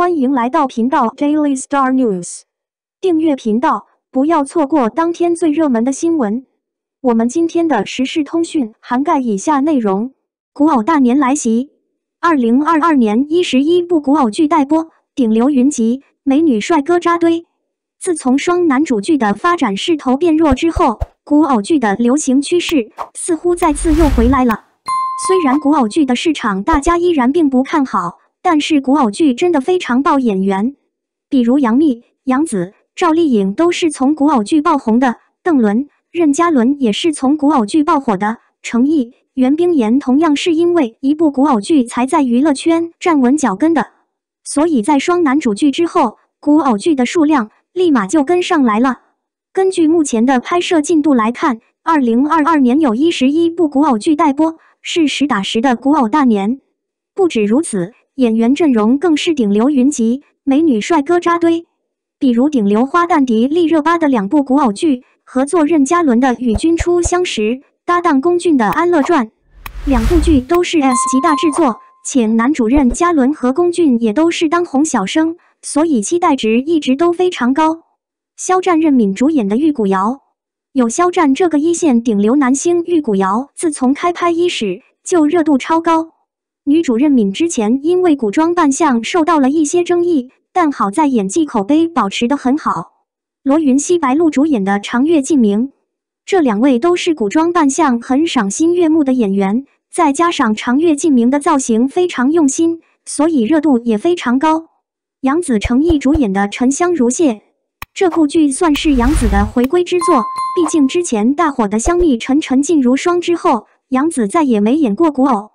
欢迎来到频道 Daily Star News，订阅频道，不要错过当天最热门的新闻。我们今天的时事通讯涵盖以下内容：古偶大年来袭，二零二二年一十一部古偶剧待播，顶流云集，美女帅哥扎堆。自从双男主剧的发展势头变弱之后，古偶剧的流行趋势似乎再次又回来了。虽然古偶剧的市场，大家依然并不看好。但是古偶剧真的非常爆演员，比如杨幂、杨紫、赵丽颖都是从古偶剧爆红的，邓伦、任嘉伦也是从古偶剧爆火的，成毅、袁冰妍同样是因为一部古偶剧才在娱乐圈站稳脚跟的。所以在双男主剧之后，古偶剧的数量立马就跟上来了。根据目前的拍摄进度来看，二零二二年有一十一部古偶剧待播，是实打实的古偶大年。不止如此。演员阵容更是顶流云集，美女帅哥扎堆。比如顶流花旦迪丽热巴的两部古偶剧，合作任嘉伦的《与君初相识》，搭档龚俊的《安乐传》，两部剧都是 S 级大制作，且男主任嘉伦和龚俊也都是当红小生，所以期待值一直都非常高。肖战任敏主演的《玉骨遥》，有肖战这个一线顶流男星，《玉骨遥》自从开拍伊始就热度超高。女主任敏之前因为古装扮相受到了一些争议，但好在演技口碑保持得很好。罗云熙、白鹿主演的《长月烬明》，这两位都是古装扮相很赏心悦目的演员，再加上《长月烬明》的造型非常用心，所以热度也非常高。杨紫诚毅主演的《沉香如屑》，这部剧算是杨紫的回归之作，毕竟之前大火的《香蜜沉沉烬如霜》之后，杨紫再也没演过古偶。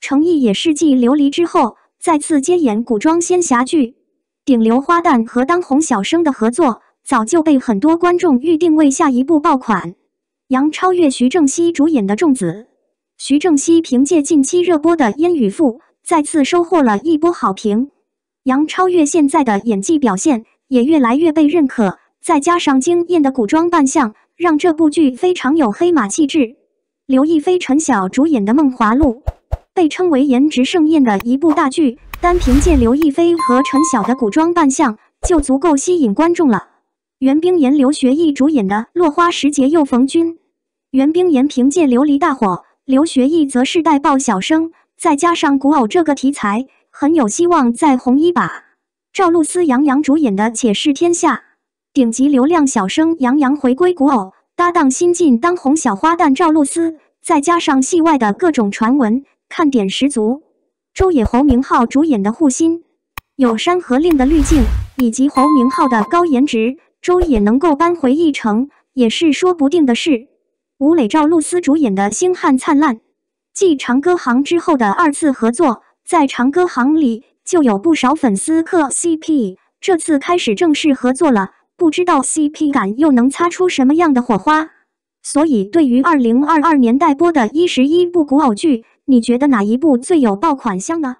成毅也是继《琉璃》之后再次接演古装仙侠剧，顶流花旦和当红小生的合作早就被很多观众预定位下一部爆款。杨超越、徐正溪主演的《粽子》，徐正溪凭借近期热播的《烟雨赋》再次收获了一波好评。杨超越现在的演技表现也越来越被认可，再加上惊艳的古装扮相，让这部剧非常有黑马气质。刘亦菲、陈晓主演的《梦华录》。被称为颜值盛宴的一部大剧，单凭借刘亦菲和陈晓的古装扮相就足够吸引观众了。袁冰妍、刘学义主演的《落花时节又逢君》，袁冰妍凭借《琉璃》大火，刘学义则是带爆小生，再加上古偶这个题材，很有希望再红一把。赵露思、杨洋主演的《且试天下》，顶级流量小生杨洋回归古偶，搭档新晋当红小花旦赵露思，再加上戏外的各种传闻。看点十足，周野、侯明昊主演的《护心》有《山河令》的滤镜，以及侯明昊的高颜值，周也能够扳回一城也是说不定的事。吴磊、赵露思主演的《星汉灿烂》，继《长歌行》之后的二次合作，在《长歌行》里就有不少粉丝磕 CP，这次开始正式合作了，不知道 CP 感又能擦出什么样的火花？所以，对于二零二二年代播的一十一部古偶剧，你觉得哪一部最有爆款香呢？